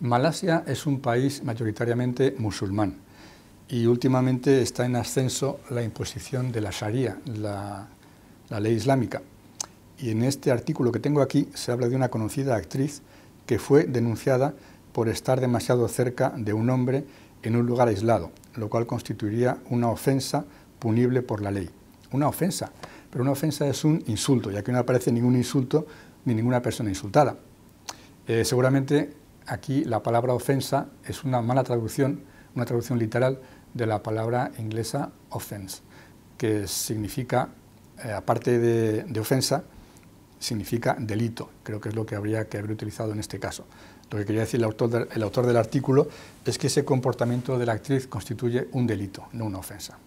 Malasia es un país mayoritariamente musulmán y últimamente está en ascenso la imposición de la Sharia, la, ley islámica. Y en este artículo que tengo aquí se habla de una conocida actriz que fue denunciada por estar demasiado cerca de un hombre en un lugar aislado, lo cual constituiría una ofensa punible por la ley. Una ofensa, pero una ofensa es un insulto, ya que no aparece ningún insulto ni ninguna persona insultada. Eh, seguramente aquí la palabra ofensa es una mala traducción, una traducción literal de la palabra inglesa offense, que significa, eh, aparte de, ofensa, significa delito, creo que es lo que habría que haber utilizado en este caso. Lo que quería decir el autor del artículo es que ese comportamiento de la actriz constituye un delito, no una ofensa.